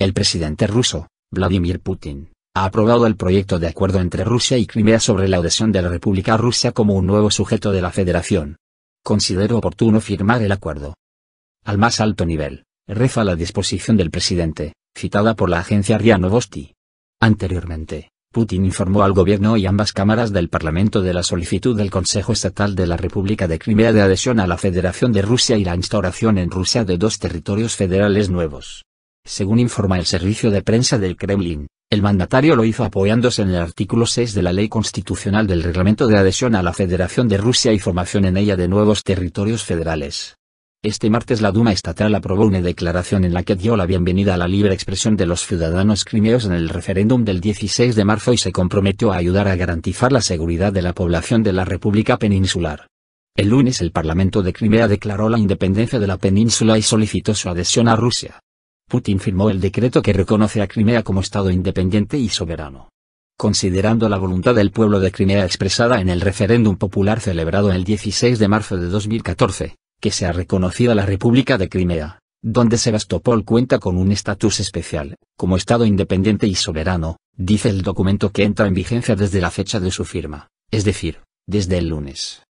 El presidente ruso, Vladimir Putin, ha aprobado el proyecto de acuerdo entre Rusia y Crimea sobre la adhesión de la República Rusia como un nuevo sujeto de la Federación. Considero oportuno firmar el acuerdo. Al más alto nivel, reza la disposición del presidente, citada por la agencia RIA Novosti. Anteriormente, Putin informó al gobierno y ambas cámaras del Parlamento de la solicitud del Consejo Estatal de la República de Crimea de adhesión a la Federación de Rusia y la instauración en Rusia de dos territorios federales nuevos. Según informa el servicio de prensa del Kremlin, el mandatario lo hizo apoyándose en el artículo 6 de la Ley Constitucional del Reglamento de Adhesión a la Federación de Rusia y formación en ella de nuevos territorios federales. Este martes la Duma estatal aprobó una declaración en la que dio la bienvenida a la libre expresión de los ciudadanos crimeos en el referéndum del 16 de marzo y se comprometió a ayudar a garantizar la seguridad de la población de la República Peninsular. El lunes el Parlamento de Crimea declaró la independencia de la península y solicitó su adhesión a Rusia. Putin firmó el decreto que reconoce a Crimea como Estado independiente y soberano. Considerando la voluntad del pueblo de Crimea expresada en el referéndum popular celebrado el 16 de marzo de 2014, que se ha reconocido la República de Crimea, donde Sebastopol cuenta con un estatus especial, como Estado independiente y soberano, dice el documento que entra en vigencia desde la fecha de su firma, es decir, desde el lunes.